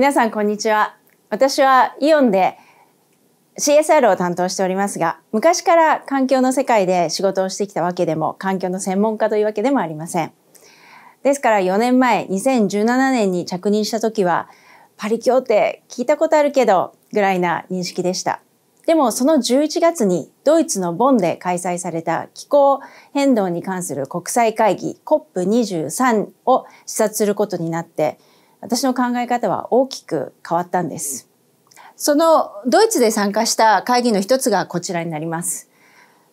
皆さんこんにちは。私はイオンで CSR を担当しておりますが、昔から環境の世界で仕事をしてきたわけでも、環境の専門家というわけでもありません。ですから4年前、2017年に着任した時は、パリ協定聞いたことあるけど、ぐらいな認識でした。でもその11月にドイツのボンで開催された気候変動に関する国際会議 COP23 を視察することになって私の考え方は大きく変わったんです。そのドイツで参加した会議の一つがこちらになります。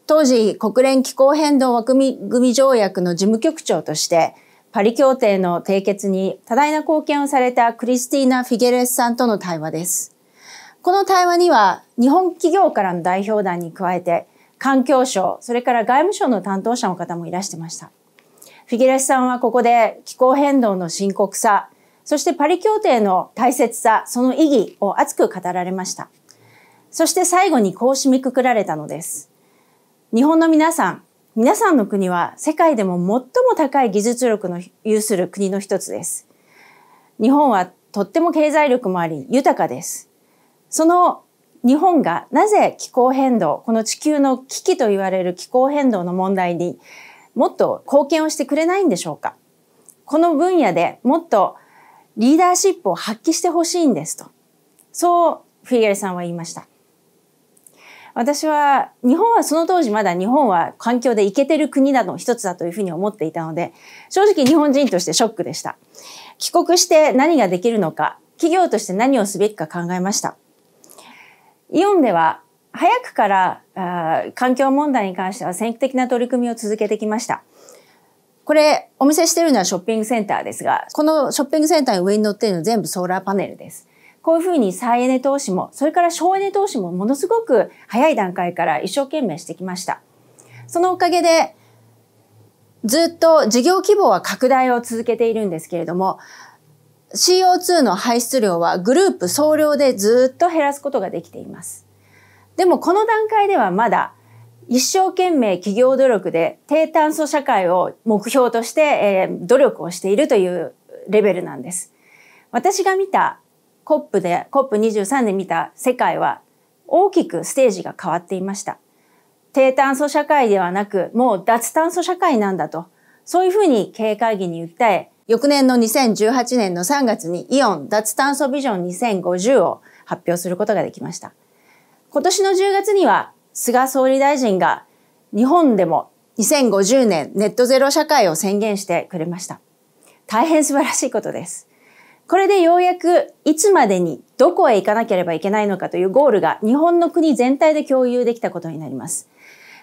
当時、国連気候変動枠組条約の事務局長として、パリ協定の締結に多大な貢献をされたクリスティーナ・フィゲレスさんとの対話です。この対話には、日本企業からの代表団に加えて、環境省、それから外務省の担当者の方もいらしてました。フィゲレスさんはここで気候変動の深刻さ、そしてパリ協定の大切さ、その意義を熱く語られました。そして最後にこう締めくくられたのです。日本の皆さん、皆さんの国は世界でも最も高い技術力の有する国の一つです。日本はとっても経済力もあり豊かです。その日本がなぜ気候変動、この地球の危機と言われる気候変動の問題にもっと貢献をしてくれないんでしょうかこの分野でもっとリーダーシップを発揮してほしいんですと。そう、フィゲルさんは言いました。私は、日本はその当時まだ日本は環境でいけてる国だの一つだというふうに思っていたので、正直日本人としてショックでした。帰国して何ができるのか、企業として何をすべきか考えました。イオンでは早くから環境問題に関しては先駆的な取り組みを続けてきました。これ、お見せしてるのはショッピングセンターですが、このショッピングセンターの上に乗ってるの全部ソーラーパネルです。こういうふうに再エネ投資も、それから省エネ投資もものすごく早い段階から一生懸命してきました。そのおかげで、ずっと事業規模は拡大を続けているんですけれども、CO2 の排出量はグループ総量でずっと減らすことができています。でもこの段階ではまだ一生懸命企業努力で低炭素社会を目標として、えー、努力をしているというレベルなんです。私が見た COP で、COP23 で見た世界は大きくステージが変わっていました。低炭素社会ではなく、もう脱炭素社会なんだと。そういうふうに経営会議に訴え、翌年の2018年の3月にイオン脱炭素ビジョン2050を発表することができました。今年の10月には菅総理大臣が日本でも2050年ネットゼロ社会を宣言してくれました。大変素晴らしいことです。これでようやくいつまでにどこへ行かなければいけないのかというゴールが日本の国全体で共有できたことになります。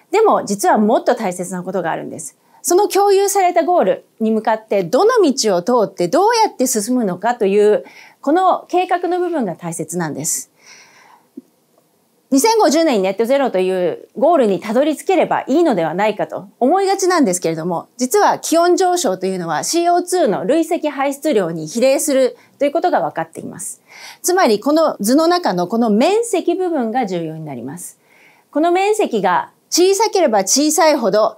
でも実はもっと大切なことがあるんです。その共有されたゴールに向かってどの道を通ってどうやって進むのかというこの計画の部分が大切なんです。2050年にネットゼロというゴールにたどり着ければいいのではないかと思いがちなんですけれども、実は気温上昇というのは CO2 の累積排出量に比例するということが分かっています。つまりこの図の中のこの面積部分が重要になります。この面積が小さければ小さいほど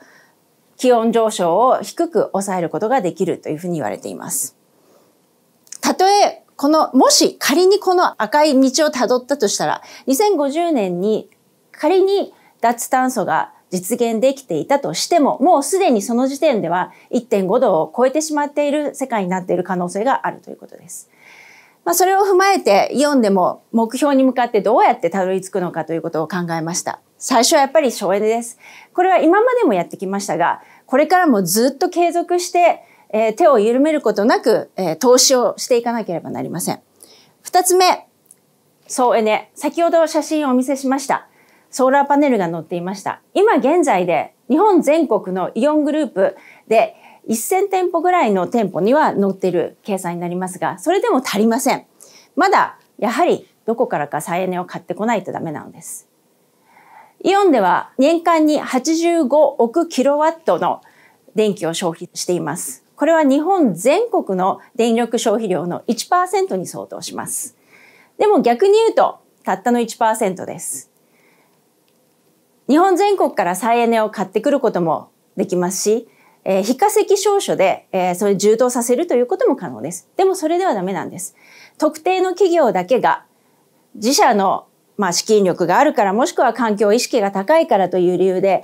気温上昇を低く抑えることができるというふうに言われています。たとえこの、もし仮にこの赤い道をたどったとしたら、2050年に仮に脱炭素が実現できていたとしても、もうすでにその時点では1.5度を超えてしまっている世界になっている可能性があるということです。まあ、それを踏まえてイオンでも目標に向かってどうやってたどり着くのかということを考えました。最初はやっぱり省エネです。これは今までもやってきましたが、これからもずっと継続してえー、手を緩めることなく、えー、投資をしていかなければなりません。二つ目、総エネ。先ほど写真をお見せしました。ソーラーパネルが載っていました。今現在で日本全国のイオングループで1000店舗ぐらいの店舗には載っている計算になりますが、それでも足りません。まだやはりどこからか再エネを買ってこないとダメなのです。イオンでは年間に85億キロワットの電気を消費しています。これは日本全国の電力消費量の1%に相当します。でも逆に言うと、たったの1%です。日本全国から再エネを買ってくることもできますし、えー、非化石証書で、えー、それ充当させるということも可能です。でもそれではダメなんです。特定の企業だけが自社のまあ資金力があるからもしくは環境意識が高いからという理由で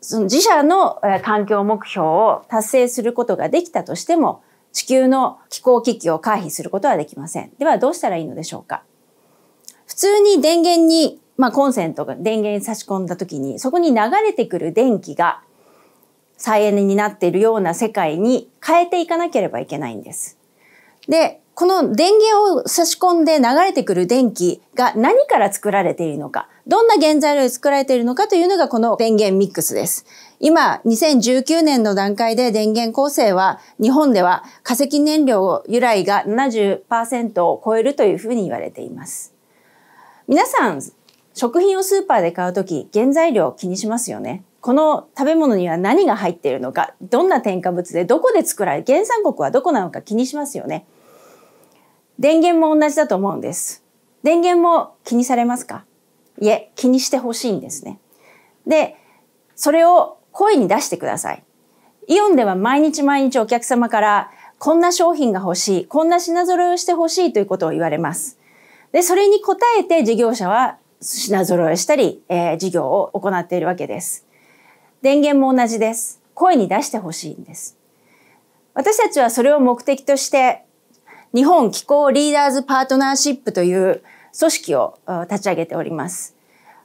その自社の環境目標を達成することができたとしても、地球の気候危機を回避することはできません。ではどうしたらいいのでしょうか普通に電源に、まあ、コンセントが電源に差し込んだ時に、そこに流れてくる電気が再エネになっているような世界に変えていかなければいけないんです。で、この電源を差し込んで流れてくる電気が何から作られているのか、どんな原材料で作られているのかというのがこの電源ミックスです。今、2019年の段階で電源構成は、日本では化石燃料由来が70%を超えるというふうに言われています。皆さん、食品をスーパーで買うとき、原材料気にしますよね。この食べ物には何が入っているのか、どんな添加物で、どこで作られ、原産国はどこなのか気にしますよね。電源も同じだと思うんです。電源も気にされますかいえ、気にしてほしいんですね。で、それを声に出してください。イオンでは毎日毎日お客様からこんな商品が欲しい、こんな品揃えをしてほしいということを言われます。で、それに応えて事業者は品揃えしたり、えー、事業を行っているわけです。電源も同じです。声に出してほしいんです。私たちはそれを目的として日本気候リーダーズパートナーシップという組織を立ち上げております。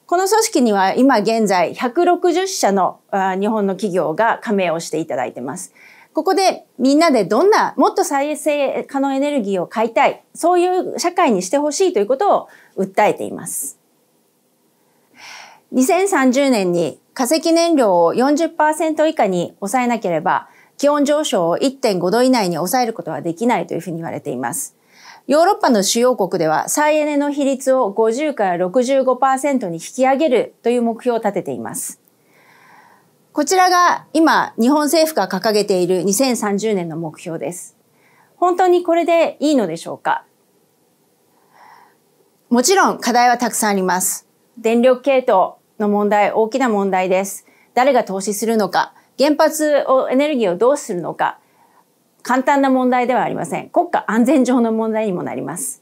この組織には今現在160社の日本の企業が加盟をしていただいてます。ここでみんなでどんなもっと再生可能エネルギーを買いたい、そういう社会にしてほしいということを訴えています。2030年に化石燃料を40%以下に抑えなければ気温上昇を1.5度以内に抑えることはできないというふうに言われています。ヨーロッパの主要国では再エネの比率を50から65%に引き上げるという目標を立てています。こちらが今日本政府が掲げている2030年の目標です。本当にこれでいいのでしょうかもちろん課題はたくさんあります。電力系統の問題、大きな問題です。誰が投資するのか、原発をエネルギーをどうするのか簡単な問題ではありません国家安全上の問題にもなります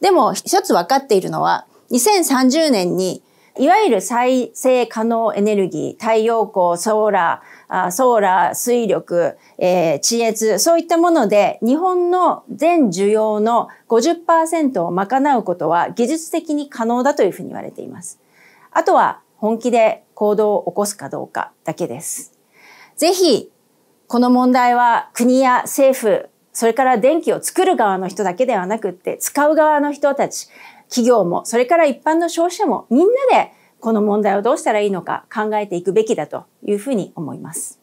でも一つ分かっているのは2030年にいわゆる再生可能エネルギー、太陽光、ソーラー、ソーラー、水力、えー、地熱、そういったもので日本の全需要の50%を賄うことは技術的に可能だというふうに言われています。あとは本気で行動を起こすかどうかだけです。ぜひ、この問題は国や政府、それから電気を作る側の人だけではなくって、使う側の人たち、企業も、それから一般の消費者も、みんなでこの問題をどうしたらいいのか考えていくべきだというふうに思います。